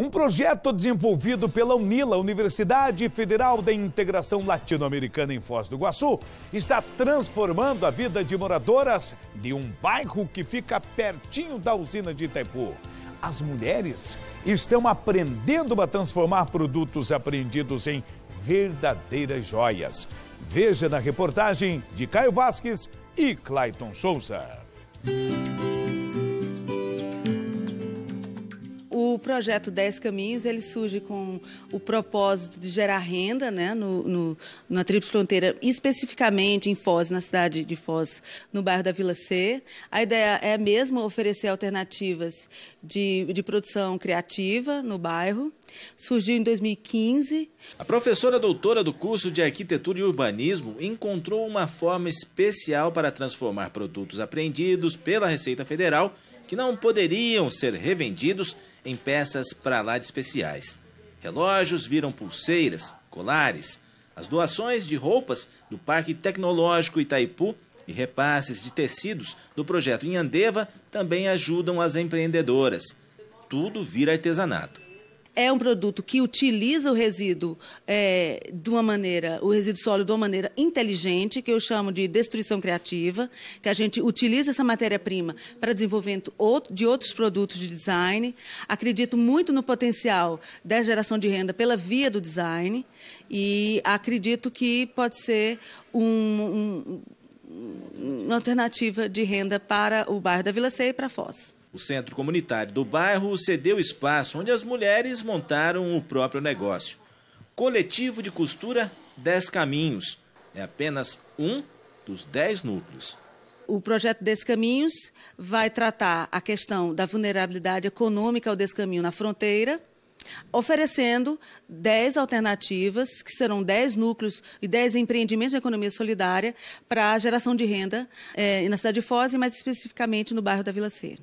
Um projeto desenvolvido pela UNILA, Universidade Federal da Integração Latino-Americana em Foz do Iguaçu, está transformando a vida de moradoras de um bairro que fica pertinho da usina de Itaipu. As mulheres estão aprendendo a transformar produtos apreendidos em verdadeiras joias. Veja na reportagem de Caio Vasques e Clayton Souza. projeto Dez Caminhos ele surge com o propósito de gerar renda né, no, no na Tríplice Fronteira, especificamente em Foz, na cidade de Foz, no bairro da Vila C. A ideia é mesmo oferecer alternativas de, de produção criativa no bairro. Surgiu em 2015. A professora doutora do curso de Arquitetura e Urbanismo encontrou uma forma especial para transformar produtos apreendidos pela Receita Federal que não poderiam ser revendidos em peças para lá de especiais. Relógios viram pulseiras, colares, as doações de roupas do Parque Tecnológico Itaipu e repasses de tecidos do projeto Inhandeva também ajudam as empreendedoras. Tudo vira artesanato é um produto que utiliza o resíduo é, de uma maneira, o resíduo sólido de uma maneira inteligente, que eu chamo de destruição criativa, que a gente utiliza essa matéria-prima para desenvolvimento de outros produtos de design. Acredito muito no potencial da geração de renda pela via do design e acredito que pode ser um, um, uma alternativa de renda para o bairro da Vila Ceia e para a Foz. O centro comunitário do bairro cedeu espaço onde as mulheres montaram o próprio negócio. Coletivo de costura 10 Caminhos. É apenas um dos 10 núcleos o projeto Descaminhos vai tratar a questão da vulnerabilidade econômica ao descaminho na fronteira, oferecendo 10 alternativas, que serão 10 núcleos e 10 empreendimentos de economia solidária para a geração de renda eh, na cidade de Foz, e mais especificamente no bairro da Vila Ceira.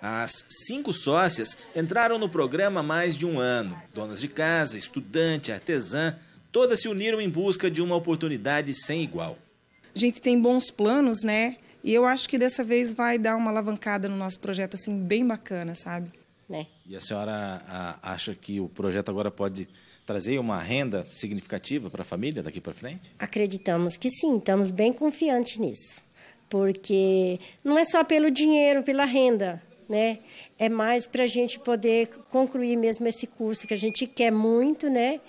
As cinco sócias entraram no programa há mais de um ano. Donas de casa, estudante, artesã, todas se uniram em busca de uma oportunidade sem igual. A gente tem bons planos, né? E eu acho que dessa vez vai dar uma alavancada no nosso projeto, assim, bem bacana, sabe? Né? E a senhora a, acha que o projeto agora pode trazer uma renda significativa para a família daqui para frente? Acreditamos que sim, estamos bem confiantes nisso. Porque não é só pelo dinheiro, pela renda, né? É mais para a gente poder concluir mesmo esse curso que a gente quer muito, né?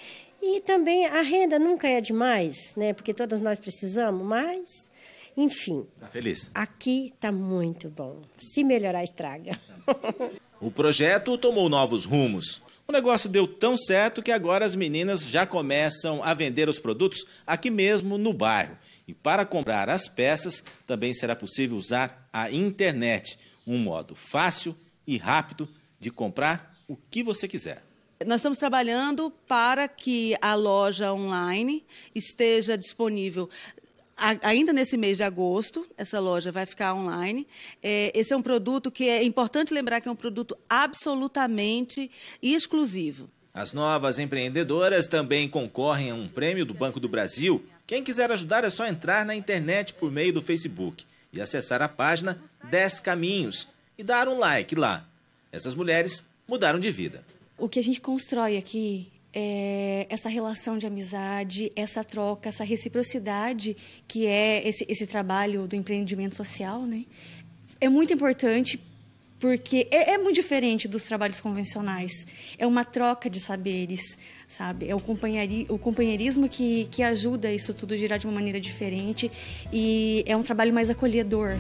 E também a renda nunca é demais, né? Porque todas nós precisamos, mas enfim. Tá feliz? Aqui tá muito bom. Se melhorar, estraga. O projeto tomou novos rumos. O negócio deu tão certo que agora as meninas já começam a vender os produtos aqui mesmo no bairro. E para comprar as peças, também será possível usar a internet um modo fácil e rápido de comprar o que você quiser. Nós estamos trabalhando para que a loja online esteja disponível ainda nesse mês de agosto, essa loja vai ficar online. É, esse é um produto que é importante lembrar que é um produto absolutamente exclusivo. As novas empreendedoras também concorrem a um prêmio do Banco do Brasil. Quem quiser ajudar é só entrar na internet por meio do Facebook e acessar a página 10 Caminhos e dar um like lá. Essas mulheres mudaram de vida. O que a gente constrói aqui é essa relação de amizade, essa troca, essa reciprocidade que é esse, esse trabalho do empreendimento social, né? É muito importante porque é, é, muito diferente dos trabalhos convencionais. É uma troca de saberes, sabe? É o, companheiri, o companheirismo que, que ajuda isso tudo a girar de uma maneira diferente e é um trabalho mais acolhedor.